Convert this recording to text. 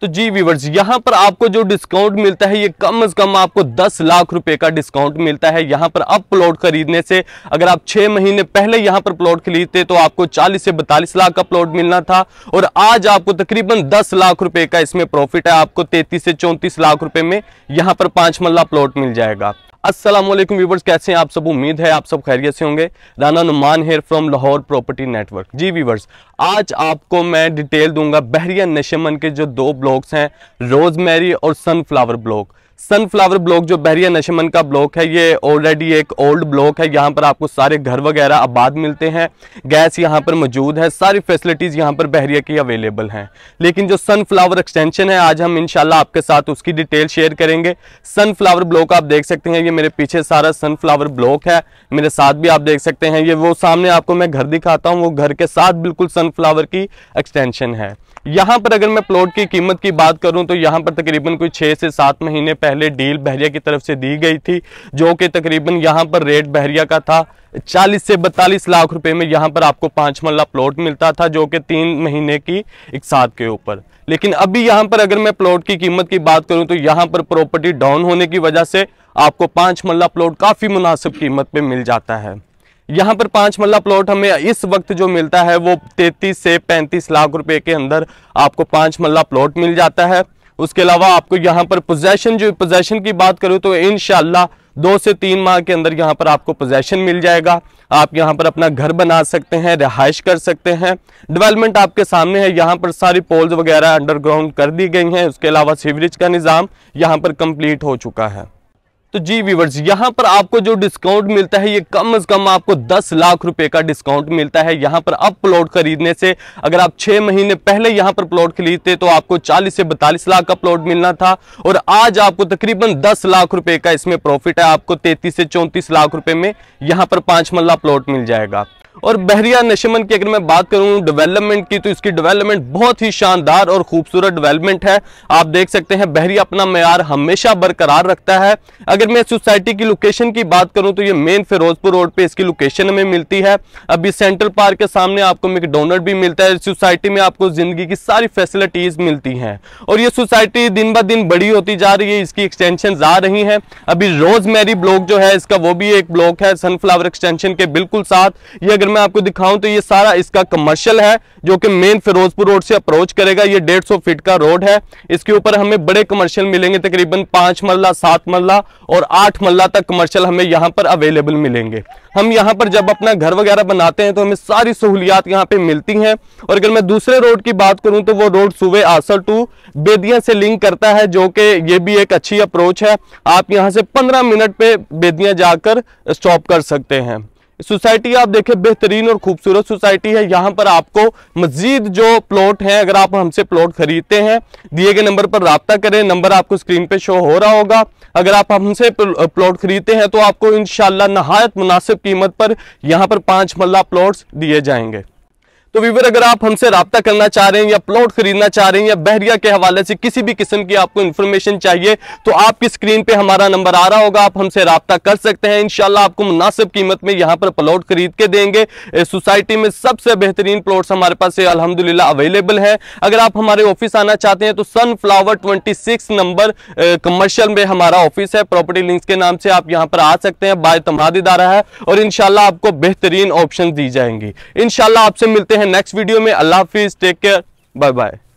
तो जी व्यूवर्स यहाँ पर आपको जो डिस्काउंट मिलता है ये कम से कम आपको 10 लाख रुपए का डिस्काउंट मिलता है यहाँ पर अब प्लॉट खरीदने से अगर आप छह महीने पहले यहाँ पर प्लॉट खरीदते तो आपको 40 से 42 लाख का प्लॉट मिलना था और आज आपको तकरीबन 10 लाख रुपए का इसमें प्रॉफिट है आपको 33 से 34 लाख रुपए में यहाँ पर पांच मल्ला प्लॉट मिल जाएगा असलम व्यूवर्स कैसे हैं आप सब उम्मीद है आप सब खैरियत से होंगे Rana Numan here from Lahore property network ji viewers आज आपको मैं डिटेल दूंगा बहरिया नशेमन के जो दो ब्लॉक्स हैं रोजमेरी और सनफ्लावर ब्लॉक सनफ्लावर ब्लॉक जो बहरिया नशमन का ब्लॉक है ये ऑलरेडी एक ओल्ड ब्लॉक है यहाँ पर आपको सारे घर वगैरह आबाद मिलते हैं गैस यहाँ पर मौजूद है सारी फैसिलिटीज़ यहाँ पर बहरिया की अवेलेबल हैं लेकिन जो सनफ्लावर एक्सटेंशन है आज हम इंशाल्लाह आपके साथ उसकी डिटेल शेयर करेंगे सनफ्लावर ब्लॉक आप देख सकते हैं ये मेरे पीछे सारा सनफ्लावर ब्लॉक है मेरे साथ भी आप देख सकते हैं ये वो सामने आपको मैं घर दिखाता हूँ वो घर के साथ बिल्कुल सनफ्लावर की एक्सटेंशन है यहाँ पर अगर मैं प्लॉट की कीमत की बात करूँ तो यहाँ पर तकरीबन कोई छः से सात महीने पहले डील बहरिया की तरफ से दी गई थी जो कि तकरीबन यहाँ पर रेट बहरिया का था चालीस से बतालीस लाख रुपए में यहाँ पर आपको पाँच मल्ला प्लॉट मिलता था जो कि तीन महीने की एक साथ के ऊपर लेकिन अभी यहाँ पर अगर मैं प्लॉट की कीमत की बात करूँ तो यहाँ पर प्रॉपर्टी डाउन होने की वजह से आपको पाँच मल्ला प्लॉट काफ़ी मुनासिब कीमत पर मिल जाता है यहाँ पर पांच मल्ला प्लॉट हमें इस वक्त जो मिलता है वो तैतीस से पैंतीस लाख रुपए के अंदर आपको पांच मल्ला प्लॉट मिल जाता है उसके अलावा आपको यहाँ पर पोजेशन जो पोजेशन की बात करूँ तो इन दो से तीन माह के अंदर यहाँ पर आपको पोजेशन मिल जाएगा आप यहाँ पर अपना घर बना सकते हैं रिहाइश कर सकते हैं डेवलपमेंट आपके सामने है यहाँ पर सारी पोल्स वगैरह अंडरग्राउंड कर दी गई हैं उसके अलावा सीवरेज का निज़ाम यहाँ पर कंप्लीट हो चुका है तो जी व्यूवर्स यहाँ पर आपको जो डिस्काउंट मिलता है ये कम से कम आपको 10 लाख रुपए का डिस्काउंट मिलता है यहाँ पर अब प्लॉट खरीदने से अगर आप छह महीने पहले यहाँ पर प्लॉट खरीदते तो आपको 40 से 42 लाख का प्लॉट मिलना था और आज आपको तकरीबन 10 लाख रुपए का इसमें प्रॉफिट है आपको 33 से 34 लाख रुपए में यहाँ पर पांच मल्ला प्लॉट मिल जाएगा और बहरिया नशमन की अगर मैं बात करूं डेवलपमेंट की तो इसकी डेवलपमेंट बहुत ही शानदार और खूबसूरत डेवलपमेंट है आप देख सकते हैं बहरिया अपना मैार हमेशा बरकरार रखता है अगर मैं सोसाइटी की लोकेशन की बात करूं तो ये मेन फिरोजपुर रोड पे इसकी लोकेशन हमें मिलती है अभी सेंट्रल पार्क के सामने आपको मैकडोनल्ड भी मिलता है सोसाइटी में आपको जिंदगी की सारी फैसिलिटीज मिलती हैं और ये सोसाइटी दिन ब दिन बड़ी होती जा रही है इसकी एक्सटेंशन आ रही है अभी मैरी ब्लॉक जो है इसका वो भी एक ब्लॉक है सनफ्लावर एक्सटेंशन के बिल्कुल साथ ये अगर अगर मैं आपको दिखाऊं तो ये सारा इसका कमर्शियल है जो कि मेन फिरोजपुर रोड से अप्रोच करेगा ये डेढ़ सौ फीट का रोड है इसके ऊपर हमें बड़े कमर्शियल मिलेंगे तकरीबन पांच मरला सात मरला और आठ मरला तक कमर्शियल हमें यहाँ पर अवेलेबल मिलेंगे हम यहाँ पर जब अपना घर वगैरह बनाते हैं तो हमें सारी सहूलियात यहाँ पे मिलती हैं और अगर मैं दूसरे रोड की बात करूँ तो वो रोड सुबह आसल टू बेदिया से लिंक करता है जो कि ये भी एक अच्छी अप्रोच है आप यहाँ से पंद्रह मिनट पे बेदिया जाकर स्टॉप कर सकते हैं सोसाइटी आप देखें बेहतरीन और खूबसूरत सोसाइटी है यहाँ पर आपको मजीद जो प्लॉट हैं अगर आप हमसे प्लॉट खरीदते हैं दिए गए नंबर पर रबता करें नंबर आपको स्क्रीन पे शो हो रहा होगा अगर आप हमसे प्लॉट खरीदते हैं तो आपको इन नहायत मुनासिब कीमत पर यहाँ पर पाँच मल्ला प्लॉट्स दिए जाएंगे तो वीवर अगर आप हमसे रबता करना चाह रहे हैं या प्लॉट खरीदना चाह रहे हैं या बहरिया के हवाले से किसी भी किस्म की आपको इन्फॉर्मेशन चाहिए तो आपकी स्क्रीन पे हमारा नंबर आ रहा होगा आप हमसे रबता कर सकते हैं इनशाला आपको मुनासिब कीमत में यहाँ पर प्लॉट खरीद के देंगे सोसाइटी में सबसे बेहतरीन प्लॉट्स हमारे पास अलहमदिल्ला अवेलेबल है अगर आप हमारे ऑफिस आना चाहते हैं तो सनफ्लावर ट्वेंटी नंबर कमर्शियल में हमारा ऑफिस है प्रॉपर्टी लिंक्स के नाम से आप यहाँ पर आ सकते हैं बाय तमराद इदारा है और इनशाला आपको बेहतरीन ऑप्शन दी जाएंगी इनशाला आपसे मिलते हैं नेक्स्ट वीडियो में अल्लाह हाफिज टेक केयर बाय बाय